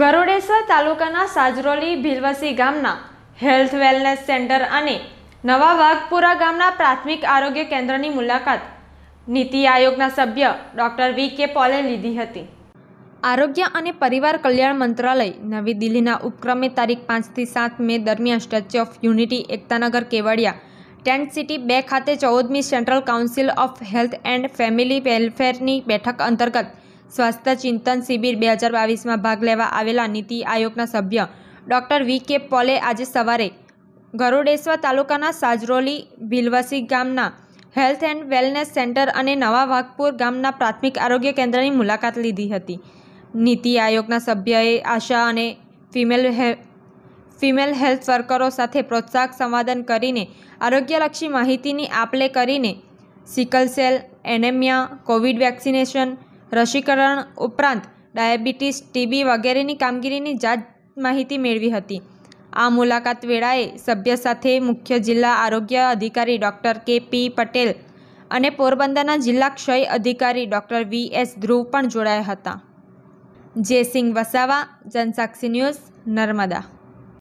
ગરોડેશ્વર તાલુકાના સાજરોલી ભીલવસી ગામના health wellness centre અને નવા વાઘપુરા ગામના પ્રાથમિક આરોગ્ય કેન્દ્રની મુલાકાત નીતિ આયોગના સભ્ય ડૉક્ટર વી કે પોલે લીધી હતી આરોગ્ય અને પરિવાર કલ્યાણ મંત્રાલય નવી દિલ્હીના ઉપક્રમે તારીખ પાંચથી સાત મે દરમિયાન statue of unity Ektanagar Kevadia tent city બે ખાતે ચૌદમી central council of health and family વેલફેરની બેઠક અંતર્ગત સ્વાસ્થ્ય ચિંતન શિબિર બે હજાર બાવીસમાં ભાગ લેવા આવેલા નીતિ આયોગના સભ્ય ડૉક્ટર વી કે પોલે આજે સવારે ગરોડેશ્વર તાલુકાના સાજરોલી ભીલવસી ગામના હેલ્થ એન્ડ વેલનેસ સેન્ટર અને નવા વાઘપુર ગામના પ્રાથમિક આરોગ્ય કેન્દ્રની મુલાકાત લીધી હતી નીતિ આયોગના સભ્યએ આશા અને ફિમેલ ફિમેલ હેલ્થ વર્કરો સાથે પ્રોત્સાહક સંવાદન કરીને આરોગ્યલક્ષી માહિતીની આપલે કરીને sickle cell anaemia Covid vaccination રસીકરણ ઉપરાંત ડાયાબિટીસ ટીબી વગેરેની કામગીરીની જાત માહિતી મેળવી હતી આ મુલાકાત વેળાએ સભ્ય સાથે મુખ્ય જિલ્લા આરોગ્ય અધિકારી ડૉક્ટર કે પી પટેલ અને પોરબંદરના જિલ્લા ક્ષય અધિકારી ડૉક્ટર વી એસ ધ્રુવ પણ જોડાયા હતા જયસિંહ વસાવા જનસાક્ષી ન્યૂઝ નર્મદા